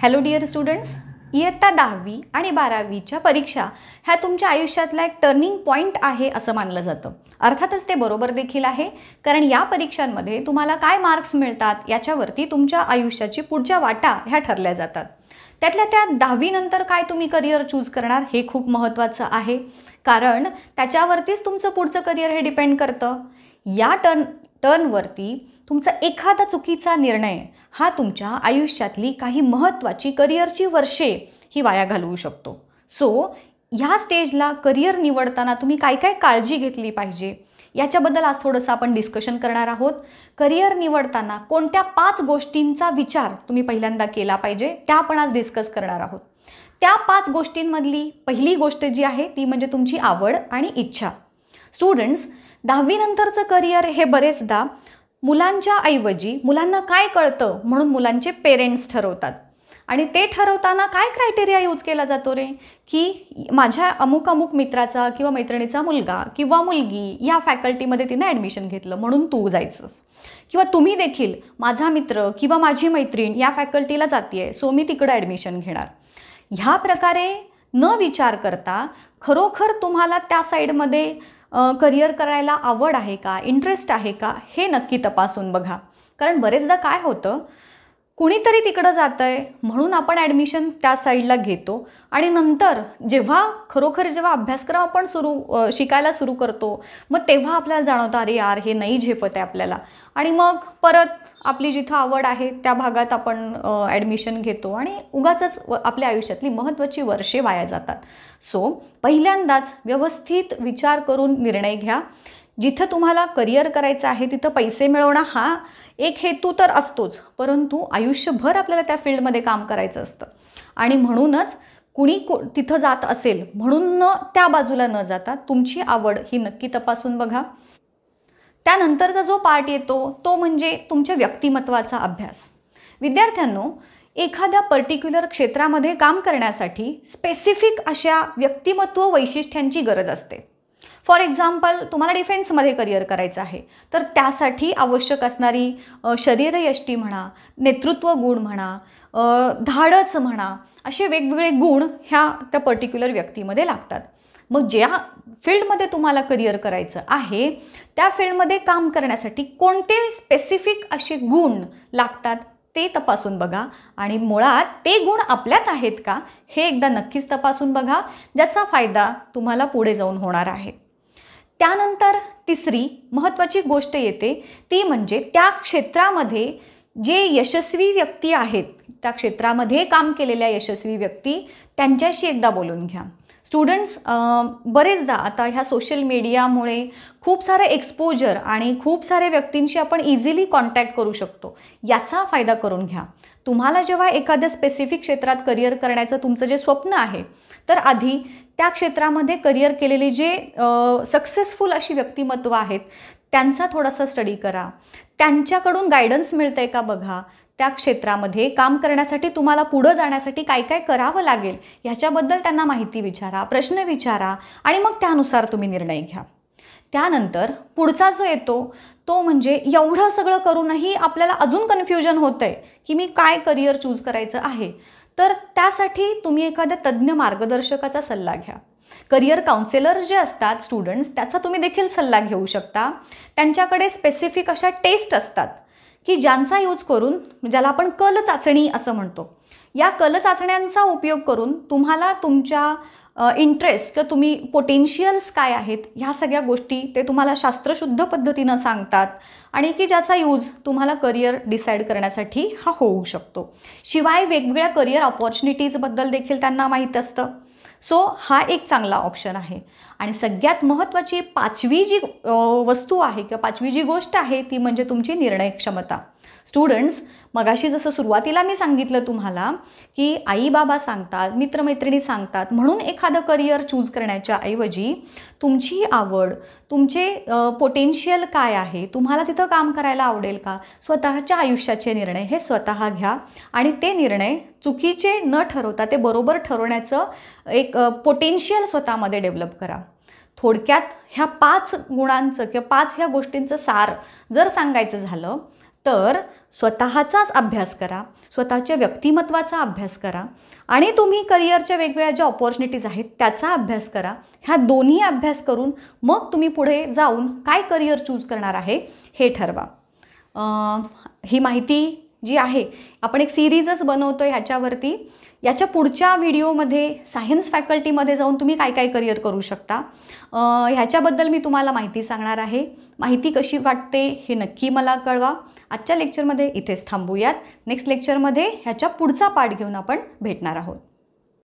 hello dear students इयत्ता दहावी आणि बारावीच्या परीक्षा ह्या तुमच्या आयुष्यातला एक टर्निंग पॉईंट आहे असं मानलं जातं अर्थातच ते बरोबर देखील आहे कारण या परीक्षांमध्ये तुम्हाला काय मार्क्स मिळतात याच्यावरती तुमच्या आयुष्याची पुढच्या वाटा ह्या ठरल्या जातात त्यातल्या त्या दहावीनंतर काय तुम्ही करिअर चूज करणार हे खूप महत्त्वाचं आहे कारण त्याच्यावरतीच तुमचं पुढचं करिअर हे डिपेंड करतं या टर्न टर्नवरती तुमचा एखादा चुकीचा निर्णय हा तुमच्या आयुष्यातली काही महत्त्वाची करिअरची वर्षे ही वाया घालवू शकतो सो ह्या स्टेजला करिअर निवडताना तुम्ही काय काय काळजी घेतली पाहिजे याच्याबद्दल आज थोडंसं आपण डिस्कशन करणार आहोत करिअर निवडताना कोणत्या पाच गोष्टींचा विचार तुम्ही पहिल्यांदा केला पाहिजे त्या आपण आज डिस्कस करणार आहोत त्या पाच गोष्टींमधली पहिली गोष्ट जी आहे ती म्हणजे तुमची आवड आणि इच्छा स्टुडंट्स दहावीनंतरचं करिअर हे बरेचदा मुलांच्या ऐवजी मुलांना काय कळतं म्हणून मुलांचे पेरेंट्स ठरवतात आणि ते ठरवताना काय क्रायटेरिया यूज केला जातो रे की माझ्या अमुक अमुक मित्राचा किंवा मैत्रिणीचा मुलगा किंवा मुलगी या फॅकल्टीमध्ये तिने ॲडमिशन घेतलं म्हणून तू जायचंस किंवा तुम्ही देखील माझा मित्र किंवा माझी मैत्रीण या फॅकल्टीला जाते सो मी तिकडं ॲडमिशन घेणार ह्या प्रकारे न विचार करता खरोखर तुम्हाला त्या साईडमध्ये करिअर करायला आवड आहे का इंटरेस्ट आहे का हे नक्की तपासून बघा कारण बरेचदा काय होतं कुणीतरी तिकडं जात आहे म्हणून आपण ॲडमिशन त्या साईडला घेतो आणि नंतर जेव्हा खरोखर जेव्हा अभ्यासक्रम आपण सुरू शिकायला सुरू करतो मग तेव्हा आपल्याला जाणवतं अरे यार हे नाही झेपत आहे आपल्याला आणि मग परत आपली जिथं आवड आहे त्या भागात आपण ॲडमिशन घेतो आणि उगाच आपल्या आयुष्यातली महत्त्वाची वर्षे वाया जातात सो पहिल्यांदाच व्यवस्थित विचार करून निर्णय घ्या जिथं तुम्हाला करिअर करायचं आहे तिथं पैसे मिळवणं हा एक हेतू तर असतोच परंतु आयुष्यभर आपल्याला त्या फील्डमध्ये काम करायचं असतं आणि म्हणूनच कुणी कु तिथं जात असेल म्हणून न त्या बाजूला न जाता तुमची आवड ही नक्की तपासून बघा त्यानंतरचा जो पार्ट येतो तो म्हणजे तुमच्या व्यक्तिमत्वाचा अभ्यास विद्यार्थ्यांनो एखाद्या पर्टिक्युलर क्षेत्रामध्ये काम करण्यासाठी स्पेसिफिक अशा व्यक्तिमत्व वैशिष्ट्यांची गरज असते फॉर एक्झाम्पल तुम्हाला डिफेन्समध्ये करिअर करायचं आहे तर त्यासाठी आवश्यक असणारी शरीरयष्टी म्हणा नेतृत्व गुण म्हणा धाडच म्हणा असे वेगवेगळे गुण ह्या त्या पर्टिक्युलर व्यक्तीमध्ये लागतात मग ज्या फील्डमध्ये तुम्हाला करिअर करायचं आहे त्या फील्डमध्ये काम करण्यासाठी कोणते स्पेसिफिक असे गुण लागतात ते तपासून बघा आणि मुळात ते गुण आपल्यात आहेत का हे एकदा नक्कीच तपासून बघा ज्याचा फायदा तुम्हाला पुढे जाऊन होणार आहे त्यानंतर तिसरी महत्त्वाची गोष्ट येते ती म्हणजे त्या क्षेत्रामध्ये जे यशस्वी व्यक्ती आहेत त्या क्षेत्रामध्ये काम केलेल्या यशस्वी व्यक्ती त्यांच्याशी एकदा बोलून घ्या स्टुडंट्स बरेचदा आता ह्या सोशल मीडियामुळे खूप सारे एक्सपोजर आणि खूप सारे व्यक्तींशी आपण इझिली कॉन्टॅक्ट करू शकतो याचा फायदा करून घ्या तुम्हाला जेव्हा एखाद्या स्पेसिफिक क्षेत्रात करिअर करण्याचं तुमचं जे स्वप्न आहे तर आधी त्या क्षेत्रामध्ये करिअर केलेले जे सक्सेसफुल अशी व्यक्तिमत्व आहेत त्यांचा थोडासा स्टडी करा त्यांच्याकडून गायडन्स मिळतं आहे का बघा त्या क्षेत्रामध्ये काम करण्यासाठी तुम्हाला पुढं जाण्यासाठी काय काय करावं लागेल ह्याच्याबद्दल त्यांना माहिती विचारा प्रश्न विचारा आणि मग त्यानुसार तुम्ही निर्णय घ्या त्यानंतर पुढचा जो येतो तो म्हणजे एवढं सगळं करूनही आपल्याला अजून कन्फ्युजन होतं आहे की मी काय करिअर चूज करायचं आहे तर त्यासाठी तुम्ही एखाद्या तज्ज्ञ मार्गदर्शकाचा सल्ला घ्या करिअर काउन्सिलर्स जे असतात स्टुडंट्स त्याचा तुम्ही देखील सल्ला घेऊ शकता त्यांच्याकडे स्पेसिफिक अशा टेस्ट असतात की ज्यांचा यूज करून म्हणजे ज्याला आपण कल चाचणी असं म्हणतो या कल चाचण्यांचा उपयोग करून तुम्हाला तुमच्या इंटरेस्ट किंवा तुम्ही पोटेन्शियल्स काय आहेत ह्या सगळ्या गोष्टी ते तुम्हाला शास्त्रशुद्ध पद्धतीनं सांगतात आणि की ज्याचा यूज तुम्हाला करिअर डिसाईड करण्यासाठी हा होऊ शकतो शिवाय वेगवेगळ्या करिअर ऑपॉर्च्युनिटीजबद्दल देखील त्यांना माहीत असतं सो हा एक चांगला ऑप्शन आहे आणि सगळ्यात महत्वाची पाचवी जी वस्तू आहे किंवा पाचवी जी गोष्ट आहे ती म्हणजे तुमची निर्णय क्षमता स्टुडंट्स मगाशी जसं सुरुवातीला मी सांगितलं तुम्हाला की आई बाबा सांगतात मित्रमैत्रिणी सांगतात म्हणून एखादं करिअर चूज करण्याच्या ऐवजी तुमची आवड तुमचे पोटेन्शियल काय आहे तुम्हाला तिथं काम करायला आवडेल का स्वतःच्या आयुष्याचे निर्णय हे स्वतः घ्या आणि ते निर्णय चुकीचे न ठरवता ते बरोबर ठरवण्याचं एक पोटेन्शियल स्वतःमध्ये डेव्हलप करा थोडक्यात ह्या पाच गुणांचं किंवा पाच ह्या गोष्टींचं सार जर सांगायचं झालं तर स्वतःचाच अभ्यास करा स्वतःच्या व्यक्तिमत्वाचा अभ्यास करा आणि तुम्ही करिअरच्या वेगवेगळ्या ज्या ऑपॉर्च्युनिटीज आहेत त्याचा अभ्यास करा ह्या दोन्ही अभ्यास करून मग तुम्ही पुढे जाऊन काय करिअर चूज करणार आहे हे ठरवा ही माहिती जी आहे आपण एक सिरीजच बनवतो आहे ह्याच्यावरती याच्या पुढच्या व्हिडिओमध्ये सायन्स फॅकल्टीमध्ये जाऊन तुम्ही काय काय करिअर करू शकता ह्याच्याबद्दल मी तुम्हाला माहिती सांगणार आहे माहिती कशी वाटते हे नक्की मला कळवा आजच्या लेक्चरमध्ये इथेच थांबूयात नेक्स्ट लेक्चरमध्ये ह्याच्या पुढचा पाठ घेऊन आपण भेटणार आहोत